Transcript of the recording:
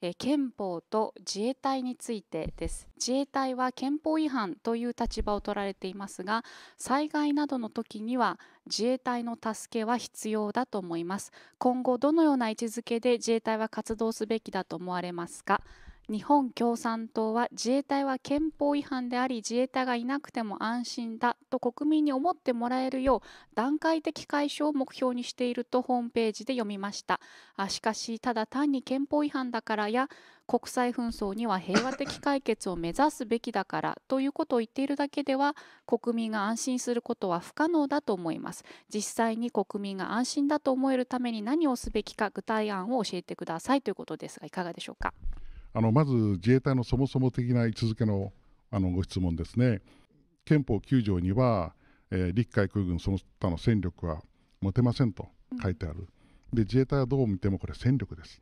え憲法と自衛隊についてです自衛隊は憲法違反という立場を取られていますが災害などの時には自衛隊の助けは必要だと思います今後どのような位置づけで自衛隊は活動すべきだと思われますか日本共産党は自衛隊は憲法違反であり自衛隊がいなくても安心だと国民に思ってもらえるよう段階的解消を目標にしているとホームページで読みましたあしかしただ単に憲法違反だからや国際紛争には平和的解決を目指すべきだからということを言っているだけでは国民が安心することは不可能だと思います実際に国民が安心だと思えるために何をすべきか具体案を教えてくださいということですがいかがでしょうかあのまず自衛隊のそもそも的な位置づけのあのご質問ですね。憲法9条には、えー、陸海空軍その他の戦力は持てませんと書いてある、うん、で自衛隊はどう見てもこれ戦力です、